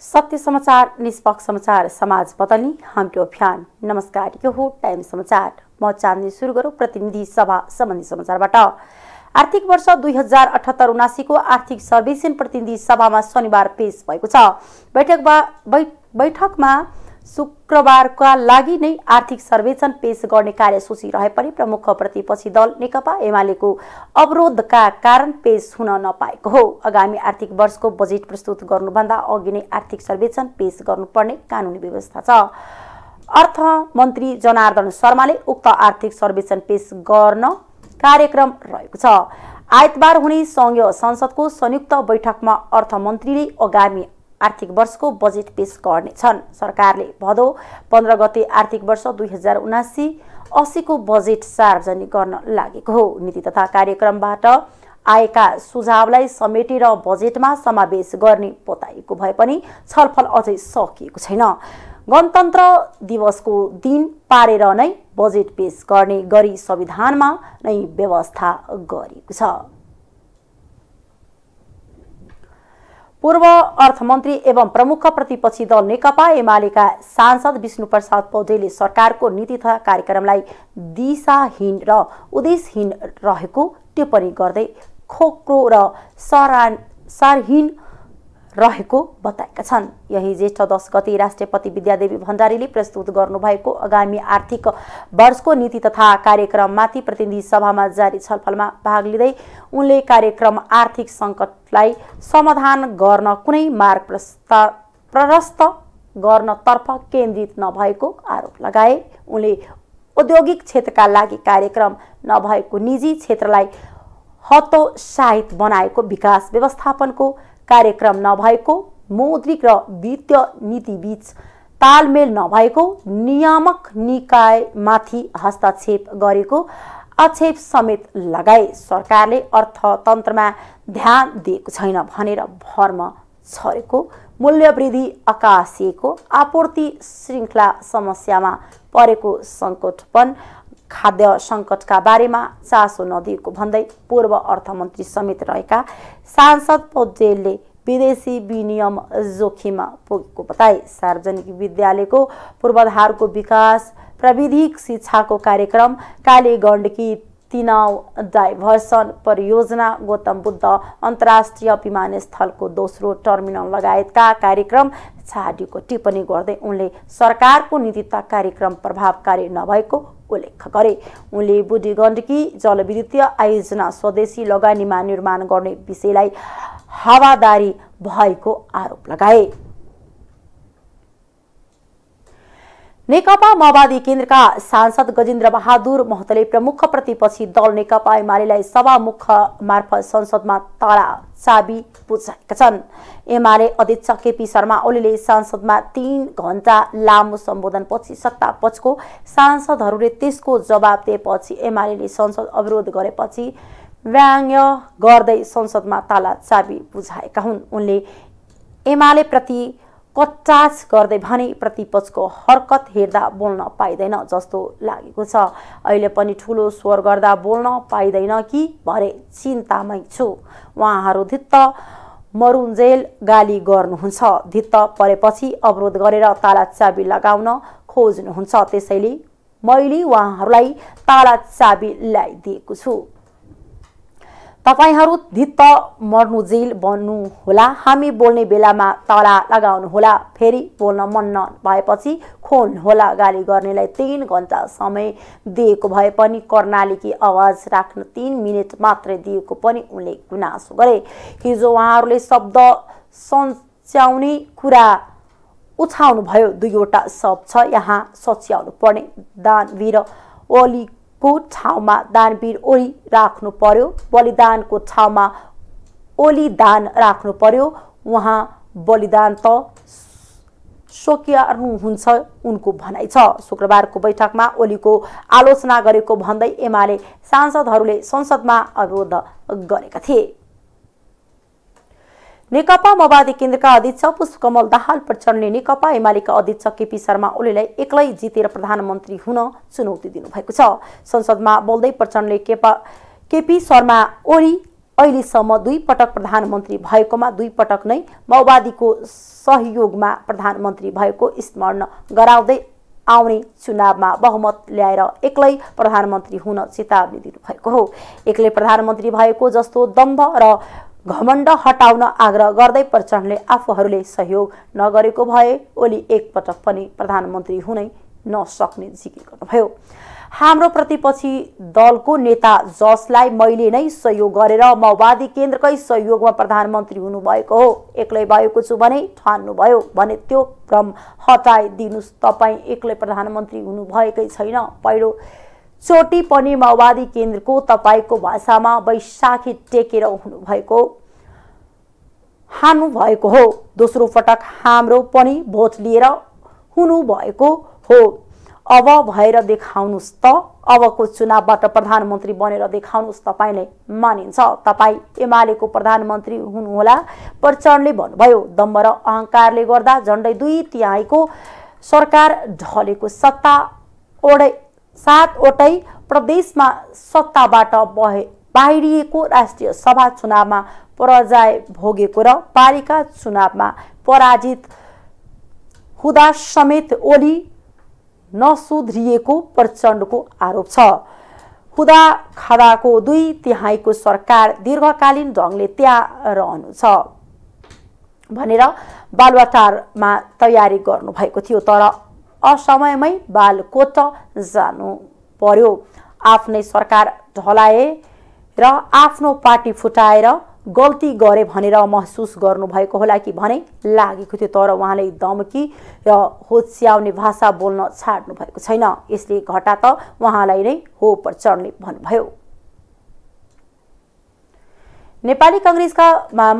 सत्य समाचार निष्पक्ष समाचार समाज पतनी हाम्रो अभियान नमस्कार यो हो टाइम समाचार म चाँदनी सुरु गरौँ प्रतिनिधि सभा सम्बन्धी समाचारबाट आर्थिक वर्ष दुई हजार अठहत्तर उनासीको आर्थिक सर्वेक्षण प्रतिनिधि सभामा शनिबार पेश भएको छ बैठकमा बैठकमा शुक्रबारका लागि नै आर्थिक सर्वेक्षण पेश गर्ने कार्यसूची रहे पनि प्रमुख प्रतिपक्षी दल नेकपा एमालेको अवरोधका कारण पेश हुन नपाएको हो आगामी आर्थिक वर्षको बजेट प्रस्तुत गर्नुभन्दा अघि नै आर्थिक सर्वेक्षण पेश गर्नुपर्ने कानुनी व्यवस्था छ अर्थमन्त्री जनार्दन शर्माले उक्त आर्थिक सर्वेक्षण पेश गर्न कार्यक्रम रहेको छ आइतबार हुने संघीय संसदको संयुक्त बैठकमा अर्थमन्त्रीले आगामी आर्थिक वर्षको बजेट पेश गर्नेछन् सरकारले भदौ पन्ध्र गते आर्थिक वर्ष दुई हजार उनासी असीको बजेट सार्वजनिक गर्न लागेको हो नीति तथा कार्यक्रमबाट आएका सुझावलाई समेटेर बजेटमा समावेश गर्ने बताइएको भए पनि छलफल अझै सकिएको छैन गणतन्त्र दिवसको दिन पारेर नै बजेट पेश गर्ने गरी संविधानमा नै व्यवस्था गरिएको छ पूर्व अर्थमन्त्री एवं प्रमुख प्रतिपक्षी दल नेकपा एमालेका सांसद विष्णुप्रसाद पौडेलले सरकारको नीति तथा कार्यक्रमलाई दिशाहीन र उद्देश्यहीन रहेको टिप्पणी गर्दै खोक्रो र सारहीन रहेको बताएका छन् यही ज्येष्ठ दस गति राष्ट्रपति विद्यादेवी भण्डारीले प्रस्तुत गर्नुभएको आगामी आर्थिक वर्षको नीति तथा कार्यक्रममाथि प्रतिनिधि सभामा जारी छलफलमा भाग लिँदै उनले कार्यक्रम आर्थिक सङ्कटलाई समाधान गर्न कुनै मार्ग प्रस्ताव प्रस्त गर्नतर्फ केन्द्रित नभएको आरोप लगाए उनले औद्योगिक क्षेत्रका लागि कार्यक्रम नभएको निजी क्षेत्रलाई हतोत्साहित बनाएको विकास व्यवस्थापनको कार्यक्रम नभएको मौद्रिक र वित्तीय नीतिबीच तालमेल नभएको नियामक निकायमाथि हस्तक्षेप गरेको आक्षेप समेत लगाए सरकारले अर्थतन्त्रमा ध्यान दिएको छैन भनेर भर्म छरेको मूल्यवृद्धि आकाशिएको आपूर्ति श्रृङ्खला समस्यामा परेको सङ्कटपन खाद्य सङ्कटका बारेमा चासो नदिएको भन्दै पूर्व अर्थमन्त्री समेत रहेका सांसद पौडेलले विदेशी विनियम जोखिम पुगेको बताए सार्वजनिक विद्यालयको पूर्वाधारको विकास प्रविधिक शिक्षाको कार्यक्रम कालीगण्डकी गण्डकी तिनाउ डाइभर्सन परियोजना गौतम बुद्ध अन्तर्राष्ट्रिय विमानस्थलको दोस्रो टर्मिनल लगायतका कार्यक्रम छाडिएको टिप्पणी गर्दै उनले सरकारको नीति त कार्यक्रम प्रभावकारी नभएको उल्लेख गरे उनले बुद्धि गण्डकी जलविद्युतीय आयोजना स्वदेशी लगानीमा निर्माण गर्ने विषयलाई हावादारी भएको आरोप लगाए नेकपा माओवादी केन्द्रका सांसद गजेन्द्र बहादुर महतले प्रमुख प्रतिपछि दल नेकपा एमालेलाई सभामुख मार्फत संसदमा ताला चाबी बुझाएका छन् एमाले अध्यक्ष केपी शर्मा ओलीले संसदमा तीन घण्टा लामो सम्बोधनपछि सत्ता पछको सांसदहरूले त्यसको जवाब दिएपछि एमाले संसद अवरोध गरेपछि व्याङ्ग गर्दै संसदमा ताला चाबी बुझाएका हुन् उनले एमाले प्रति कच्चास गर्दै भने प्रतिपक्षको हरकत हेर्दा बोल्न पाइँदैन जस्तो लागेको छ अहिले पनि ठुलो स्वर गर्दा बोल्न पाइँदैन कि भरे चिन्तामै छु उहाँहरू धित्त मरुन्जेल गाली गर्नुहुन्छ धित्त परेपछि अवरोध गरेर ताला चाबी लगाउन खोज्नुहुन्छ त्यसैले मैले उहाँहरूलाई ताला चाबी ल्याइदिएको छु तपाईँहरू धित्त मर्नु जेल बन्नुहोला हामी बोल्ने बेलामा तला लगाउनुहोला फेरि बोल्न मन नभएपछि खोल्नुहोला गाली गर्नेलाई तिन घन्टा समय दिएको भए पनि कर्णालीकी आवाज राख्न तिन मिनट मात्रै दिएको पनि उनले गुनासो गरे हिजो उहाँहरूले शब्द सच्याउने कुरा उछाउनुभयो दुईवटा शब्द छ यहाँ सच्याउनु पर्ने दानवीर ओली को ठाउँमा दानवीर ओली राख्नु पर्यो बलिदानको ठाउँमा ओली दान राख्नु पर्यो उहाँ बलिदान त सोक्यार्नुहुन्छ उनको भनाइ छ शुक्रबारको बैठकमा ओलीको आलोचना गरेको भन्दै एमाले सांसदहरूले संसदमा अवरोध गरेका थिए नेकपा माओवादी केन्द्रका अध्यक्ष पुष्पकमल दाहाल प्रचण्डले नेकपा एमालेका अध्यक्ष केपी शर्मा ओलीलाई एक्लै जितेर प्रधानमन्त्री हुन चुनौती दिनुभएको छ संसदमा बोल्दै प्रचण्डले केपी शर्मा ओली अहिलेसम्म दुई पटक प्रधानमन्त्री भएकोमा दुई पटक नै माओवादीको सहयोगमा प्रधानमन्त्री भएको स्मरण गराउँदै आउने चुनावमा बहुमत ल्याएर एक्लै प्रधानमन्त्री हुन चेतावनी दिनुभएको हो एक्लै प्रधानमन्त्री भएको जस्तो दम्भ र घमण्ड हटाउन आग्रह गर्दै प्रचण्डले आफूहरूले सहयोग नगरेको भए ओली एकपटक पनि प्रधानमन्त्री हुनै नसक्ने जिकिर गर्नुभयो हाम्रो प्रतिपक्षी दलको नेता जसलाई मैले नै सहयोग गरेर माओवादी केन्द्रकै सहयोगमा प्रधानमन्त्री हुनुभएको हो एक्लै भएको छु भने ठान्नुभयो भने त्यो भ्रम हटाइदिनुहोस् तपाईँ एक्लै प्रधानमन्त्री हुनुभएकै छैन पहिलो चोटि पनि माओवादी केन्द्रको तपाईँको भाषामा वैशाखी टेकेर हुनुभएको हान्नुभएको हो दोस्रो पटक हाम्रो पनि भोट लिएर हुनुभएको हो अब भएर देखाउनुहोस् त अबको चुनावबाट प्रधानमन्त्री बनेर देखाउनुहोस् तपाईँले मानिन्छ तपाईँ एमालेको प्रधानमन्त्री हुनुहोला प्रचण्डले भन्नुभयो दम्ब र अहङ्कारले गर्दा झन्डै दुई तिहाईको सरकार ढलेको सत्ता ओडै सातवटै प्रदेशमा सत्ताबाट बहे बाहिरिएको राष्ट्रिय सभा चुनावमा पराजय भोगेको र पालिका चुनावमा पराजित हुँदा समेत ओली नसुध्रिएको प्रचण्डको आरोप छ हुदा खादाको दुई तिहाईको सरकार दीर्घकालीन ढङ्गले त्यहाँ रहनु छ भनेर बालुवाटारमा तयारी गर्नुभएको थियो तर असमयमै बालकोट जानु पर्यो आफ्नै सरकार ढलाए र आफ्नो पार्टी फुटाएर गल्ती गरे भनेर महसुस गर्नुभएको होला कि भने लागेको थियो तर उहाँले दमकी र होच्याउने भाषा बोल्न छाड्नु भएको छैन यसले घटा त उहाँलाई नै हो चढ्ने भन्नुभयो नेपाली कङ्ग्रेसका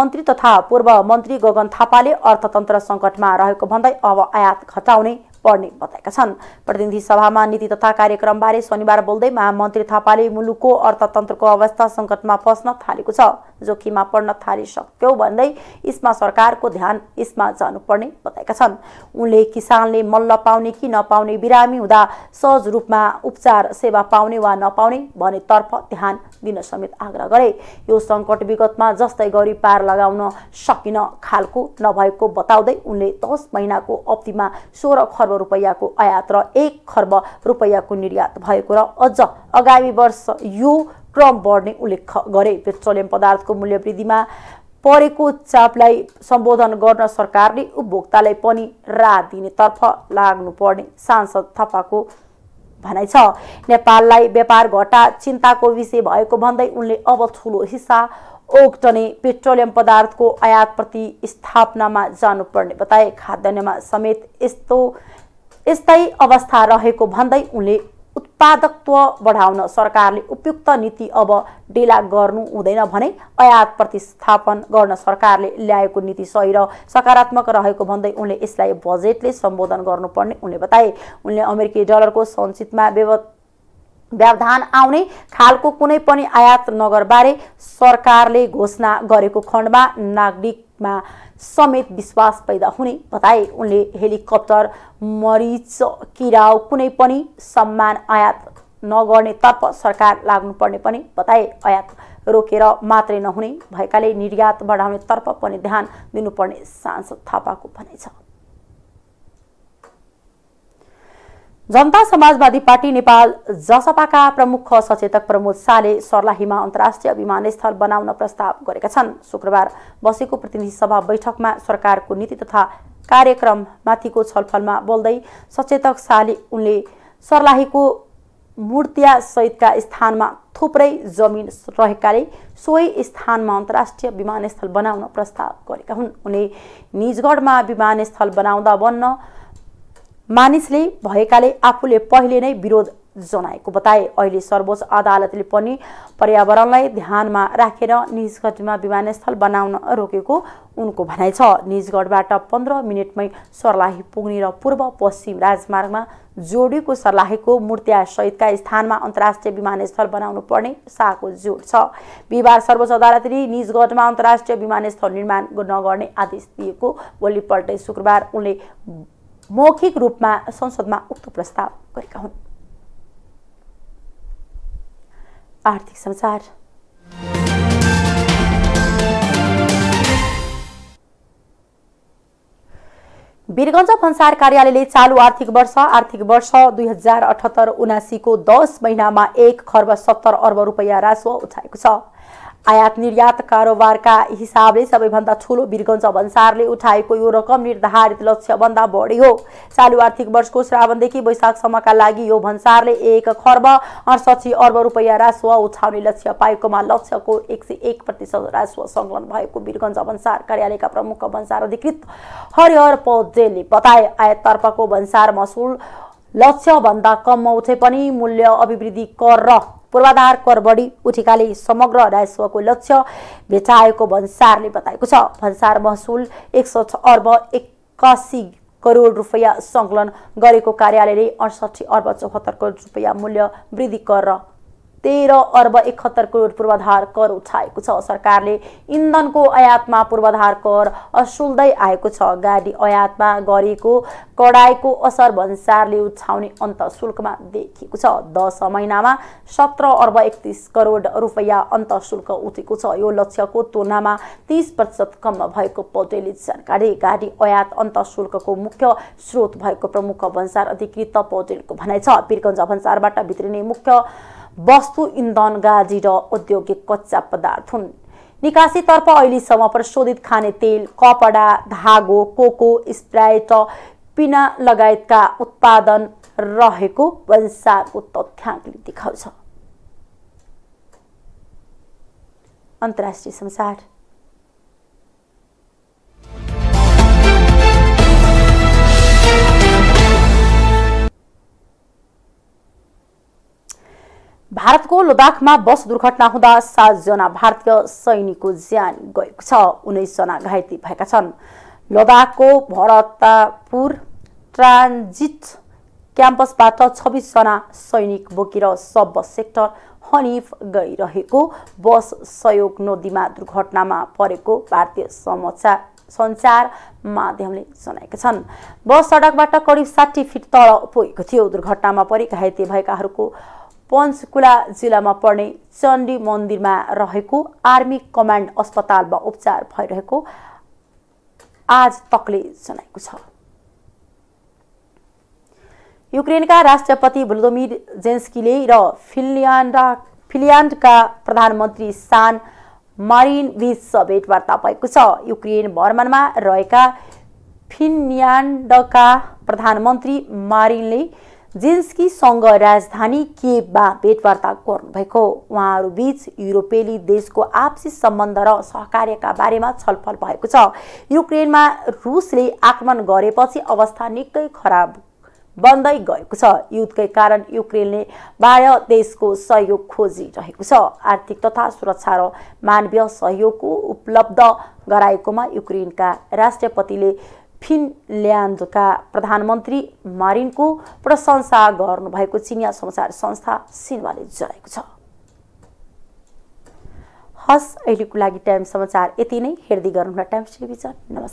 मन्त्री तथा पूर्व मन्त्री गगन थापाले अर्थतन्त्र सङ्कटमा रहेको भन्दै अब आयात घटाउने पर्ने बताएका छन् प्रतिनिधि सभामा नीति तथा कार्यक्रमबारे शनिबार बोल्दै महामन्त्री थापाले मुलुकको अर्थतन्त्रको अवस्था सङ्कटमा फस्न थालेको छ जोखिममा पर्न थालिसक्यौ भन्दै यसमा सरकारको ध्यान यसमा जानुपर्ने बताएका छन् उनले किसानले मल्ल पाउने कि नपाउने बिरामी हुँदा सहज रूपमा उपचार सेवा पाउने वा नपाउने भन्नेतर्फ ध्यान दिन समेत आग्रह गरे यो सङ्कट विगतमा जस्तै गरी पार लगाउन सकिन खालको नभएको बताउँदै उनले दस महिनाको अवधिमा सोह्र खर्ब रुपैयाँको आयात र एक खर्ब रुपैयाँको निर्यात भएको र अझ आगामी वर्ष यो क्रम बढ्ने उल्लेख गरे पेट्रोलियम पदार्थको मूल्यवृद्धिमा परेको चापलाई सम्बोधन गर्न सरकारले उपभोक्तालाई पनि राहत दिनेतर्फ लाग्नुपर्ने सांसद थापाको भनाइ छ नेपाललाई व्यापार घटा चिन्ताको विषय भएको भन्दै उनले अब ठुलो हिस्सा ओक्टने पेट्रोलियम पदार्थको आयातप्रति स्थापनामा जानुपर्ने बताए खाद्यान्नमा समेत यस्तो यस्तै अवस्था रहेको भन्दै उनले उत्पादकत्व बढाउन सरकारले उपयुक्त नीति अब डेला गर्नु हुँदैन भने आयात प्रतिस्थापन गर्न सरकारले ल्याएको नीति सही र सकारात्मक रहेको भन्दै उनले यसलाई बजेटले सम्बोधन गर्नुपर्ने उनले बताए उनले अमेरिकी डलरको संचितमा व्यव व्यवधान आउने खालको कुनै पनि आयात नगरबारे सरकारले घोषणा गरेको खण्डमा नागरिकमा समेत विश्वास पैदा हुने बताए उनले हेलिकप्टर मरिच किराउ कुनै पनि सम्मान आयात नगर्ने नगर्नेतर्फ सरकार लाग्नुपर्ने पनि बताए आयात रोकेर मात्रै नहुने भएकाले निर्यात बढाउने तर्फ पनि ध्यान दिनुपर्ने सांसद थापाको भनाइ छ जनता समाजवादी पार्टी नेपाल जसपाका प्रमुख सचेतक प्रमोद शाहले सर्लाहीमा अन्तर्राष्ट्रिय विमानस्थल बनाउन प्रस्ताव गरेका छन् शुक्रबार बसेको प्रतिनिधि सभा बैठकमा सरकारको नीति तथा कार्यक्रममाथिको छलफलमा बोल्दै सचेतक शाहले उनले सर्लाहीको मूर्तियासहितका स्थानमा थुप्रै जमिन रहेकाले सोही स्थानमा अन्तर्राष्ट्रिय विमानस्थल बनाउन प्रस्ताव गरेका हुन् उनी निजगढमा विमानस्थल बनाउँदा बन्न मानिसले भएकाले आफूले पहिले नै विरोध जनाएको बताए अहिले सर्वोच्च अदालतले पनि पर्यावरणलाई ध्यानमा राखेर निजगढमा विमानस्थल बनाउन रोकेको उनको भनाइ छ निजगढबाट पन्ध्र मिनटमै सर्लाही पुग्ने र पूर्व पश्चिम राजमार्गमा जोडिएको सर्लाहीको मूर्तिसहितका स्थानमा अन्तर्राष्ट्रिय विमानस्थल बनाउनु पर्ने शाहको जोड छ बिहिबार सर्वोच्च अदालतले निजगढमा अन्तर्राष्ट्रिय विमानस्थल निर्माण नगर्ने आदेश दिएको भोलिपल्टै शुक्रबार उनले मौखिक रूपमा संसदमा उक्त प्रस्ताव गरेका हुन् आर्थिक समाचार वीरगञ्ज भन्सार कार्यालयले चालू आर्थिक वर्ष आर्थिक वर्ष दुई हजार अठहत्तर उनासीको दस महिनामा एक खर्ब सत्तर अर्ब रुपियाँ राजस्व उठाएको छ आयात निर्यात कारोबारका हिसाबले सबैभन्दा ठुलो वीरगञ्ज भन्सारले उठाएको यो रकम निर्धारित लक्ष्यभन्दा बढी हो चालु आर्थिक वर्षको श्रावणदेखि वैशाखसम्मका लागि यो भन्सारले एक खर्ब अडसठी अर्ब रुपियाँ राजस्व उठाउने लक्ष्य पाएकोमा लक्ष्यको एक सय एक प्रतिशत राजस्व सङ्कलन भएको वीरगञ्ज भन्सार कार्यालयका प्रमुख भन्सार अधिकृत हरिहर पौडेलले बताए आयाततर्फको भन्सार महसुल लक्ष्यभन्दा कममा उठे पनि मूल्य अभिवृद्धि कर र पूर्वाधार कर बढी उठेकाले समग्र राजस्वको लक्ष्य भेटाएको भन्सारले बताएको छ भन्सार महसुल एक सौ अर्ब एक्कासी करोड रुपियाँ सङ्कलन गरेको कार्यालयले अडसठी अर्ब चौहत्तर करोड रुपियाँ मूल्य वृद्धि कर तेह्र अर्ब एकहत्तर करोड पूर्वाधार कर उठाएको छ सरकारले इन्धनको आयातमा पूर्वाधार कर असुल्दै आएको छ गाडी आयातमा गरेको कडाइको असर भन्सारले उठाउने अन्त शुल्कमा देखिएको छ दस महिनामा सत्र अर्ब एकतिस करोड रुपियाँ अन्त शुल्क उठेको छ यो लक्ष्यको तुलनामा तिस प्रतिशत कम भएको पौडेलले सरकारले गाडी आयात अन्त शुल्कको मुख्य स्रोत भएको प्रमुख भन्सार अधिकृत पौटेलको भनाइ छ वीरगञ्ज भन्सारबाट भित्रिने मुख्य वस्तु इन्धन गाजी र औद्योगिक कच्चा पदार्थ हुन् निकासीतर्फ अहिलेसम्म प्रशोधित खाने तेल कपडा धागो कोको स्प्राइट र पिना लगायतका उत्पादन रहेको वंशाको तथ्याङ्कले देखाउँछ अन्तर्राष्ट्रिय संसार भारतको लद्दाखमा बस दुर्घटना हुँदा सातजना भारतीय सैनिकको ज्यान गएको छ उन्नाइसजना घाइते भएका छन् लद्दाखको भरतापुर ट्रान्जिट क्याम्पसबाट छब्बिसजना सैनिक बोकेर सब बस सेक्टर हनिफ गइरहेको बस सहयोग नदीमा दुर्घटनामा परेको भारतीय समाचार सञ्चार माध्यमले जनाएका छन् बस सडकबाट करिब साठी फिट तल पुगेको थियो दुर्घटनामा परि घाइते भएकाहरूको पञ्चकुला जिल्लामा पर्ने चण्डी मन्दिरमा रहेको आर्मी कमान्ड अस्पतालमा उपचार भइरहेको आज तकले जनाएको छ युक्रेनका राष्ट्रपति भ्लोदोमिर जेन्स्कीले र फिल्यान्डा प्रधानमन्त्री सान मारिन बिच वार्ता भएको छ युक्रेन भ्रमणमा रहेका फिनल्यान्डका प्रधानमन्त्री मारिनले जेन्स्कीसँग राजधानी केबमा भेटवार्ता गर्नुभएको उहाँहरूबीच युरोपेली देशको आपसी सम्बन्ध र सहकार्यका बारेमा छलफल भएको छ युक्रेनमा रुसले आक्रमण गरेपछि अवस्था निकै खराब बन्दै गएको छ युद्धकै कारण युक्रेनले बाह्य देशको सहयोग खोजिरहेको छ आर्थिक तथा सुरक्षा र मानवीय सहयोगको उपलब्ध गराएकोमा युक्रेनका राष्ट्रपतिले फिनल्यान्डका प्रधानमन्त्री मारिनको प्रशंसा गर्नुभएको चिनिया समाचार संस्था सिन्वाले जनाएको छ हस् अहिलेको लागि टाइम समाचार यति नै हेर्दै गर्नुहोला टाइम्स टेलिभिजन नमस्कार